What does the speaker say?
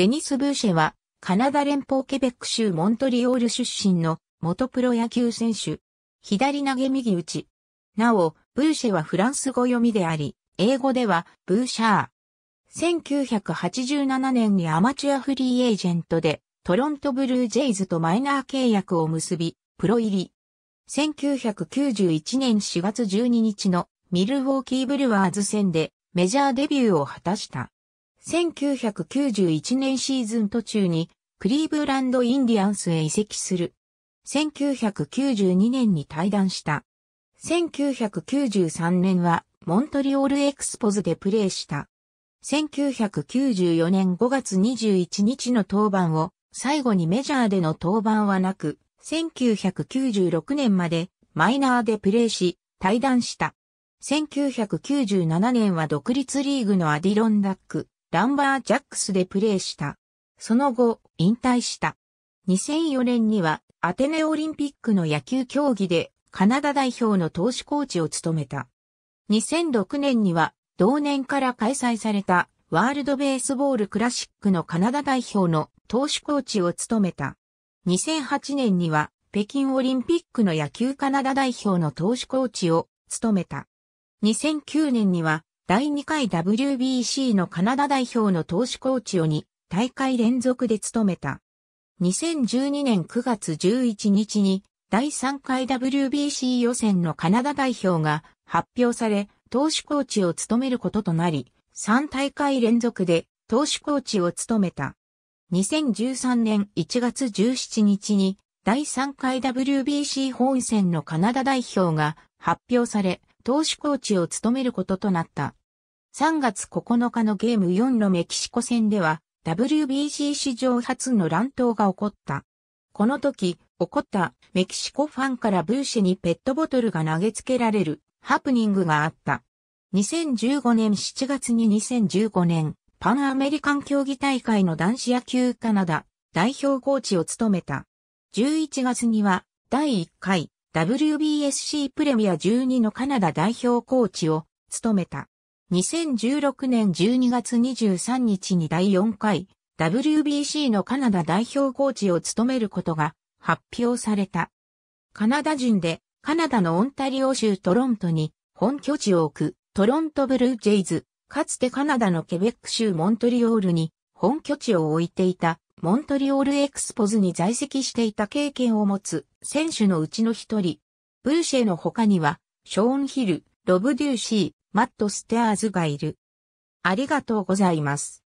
デニス・ブーシェは、カナダ連邦ケベック州モントリオール出身の元プロ野球選手。左投げ右打ち。なお、ブーシェはフランス語読みであり、英語ではブーシャー。1987年にアマチュアフリーエージェントでトロントブルージェイズとマイナー契約を結び、プロ入り。1991年4月12日のミルウォーキーブルワーズ戦でメジャーデビューを果たした。1991年シーズン途中にクリーブランドインディアンスへ移籍する。1992年に退団した。1993年はモントリオールエクスポズでプレーした。1994年5月21日の登板を最後にメジャーでの登板はなく、1996年までマイナーでプレーし、退団した。1997年は独立リーグのアディロンダック、ランバージャックスでプレーした。その後、引退した。2004年にはアテネオリンピックの野球競技でカナダ代表の投手コーチを務めた。2006年には同年から開催されたワールドベースボールクラシックのカナダ代表の投手コーチを務めた。2008年には北京オリンピックの野球カナダ代表の投手コーチを務めた。2009年には第2回 WBC のカナダ代表の投手コーチを2大会連続で務めた。2012年9月11日に第3回 WBC 予選のカナダ代表が発表され、投手コーチを務めることとなり、3大会連続で投手コーチを務めた。2013年1月17日に第3回 WBC 本戦のカナダ代表が発表され、投手コーチを務めることとなった。3月9日のゲーム4のメキシコ戦では WBC 史上初の乱闘が起こった。この時、起こったメキシコファンからブーシェにペットボトルが投げつけられるハプニングがあった。2015年7月に2015年パンアメリカン競技大会の男子野球カナダ代表コーチを務めた。11月には第1回 WBSC プレミア12のカナダ代表コーチを務めた。2016年12月23日に第4回 WBC のカナダ代表コーチを務めることが発表された。カナダ人でカナダのオンタリオ州トロントに本拠地を置くトロントブルージェイズ、かつてカナダのケベック州モントリオールに本拠地を置いていたモントリオールエクスポズに在籍していた経験を持つ選手のうちの一人。ブーシェの他には、ショーンヒル、ロブ・デューシー、マット・ステアーズがいる。ありがとうございます。